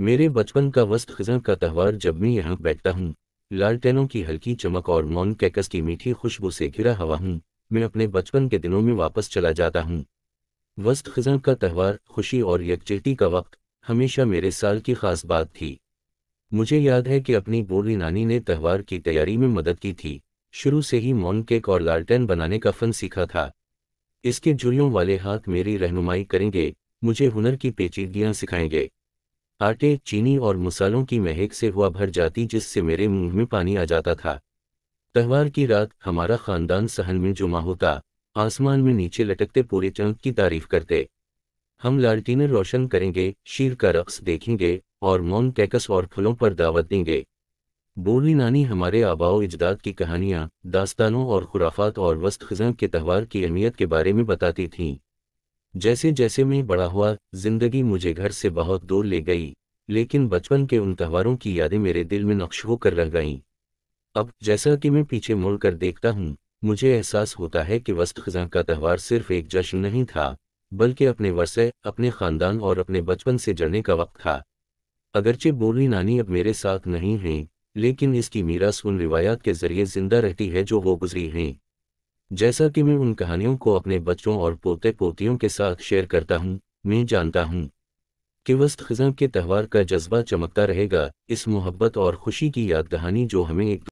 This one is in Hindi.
मेरे बचपन का वस्त खजन का त्यौहार जब मैं यहाँ बैठता हूँ लालटेनों की हल्की चमक और मौन कैकस की मीठी खुशबू से घिरा हवा हूँ मैं अपने बचपन के दिनों में वापस चला जाता हूँ वस्त खजन का त्यौहार खुशी और यकजहती का वक्त हमेशा मेरे साल की खास बात थी मुझे याद है कि अपनी बूढ़ी नानी ने त्यौहार की तैयारी में मदद की थी शुरू से ही मौन केक और लालटेन बनाने का फन सीखा था इसके जुड़ियों वाले हाथ मेरी रहनुमाई करेंगे मुझे हुनर की पेचीदगियाँ सिखाएंगे आटे चीनी और मसालों की महक से हुआ भर जाती जिससे मेरे मुंह में पानी आ जाता था त्यौहार की रात हमारा खानदान सहन में जुमा होता आसमान में नीचे लटकते पूरे चंद की तारीफ करते हम लालटीने रोशन करेंगे शीर का रक्स देखेंगे और मौन कैकस और फूलों पर दावत देंगे बूढ़ी नानी हमारे आबाओ इजदाद की कहानियाँ दास्तानों और खुराफात और वस्त खज़म के त्यौहार की अहमियत के बारे में बताती थीं जैसे जैसे मैं बड़ा हुआ जिंदगी मुझे घर से बहुत दूर ले गई लेकिन बचपन के उन त्योहारों की यादें मेरे दिल में नक्श होकर रह गईं अब जैसा कि मैं पीछे मुड़कर देखता हूँ मुझे एहसास होता है कि वस्त खजा का त्यौहार सिर्फ एक जश्न नहीं था बल्कि अपने वर्षे अपने खानदान और अपने बचपन से जड़ने का वक्त था अगरचे बोली नानी अब मेरे साथ नहीं हैं लेकिन इसकी मीरास उन रिवायात के जरिए जिंदा रहती है जो वो गुजरी हैं जैसा कि मैं उन कहानियों को अपने बच्चों और पोते पोतियों के साथ शेयर करता हूँ मैं जानता हूँ कि वस्त खिज़म के त्यौहार का जज्बा चमकता रहेगा इस मोहब्बत और खुशी की याद दहानी जो हमें एक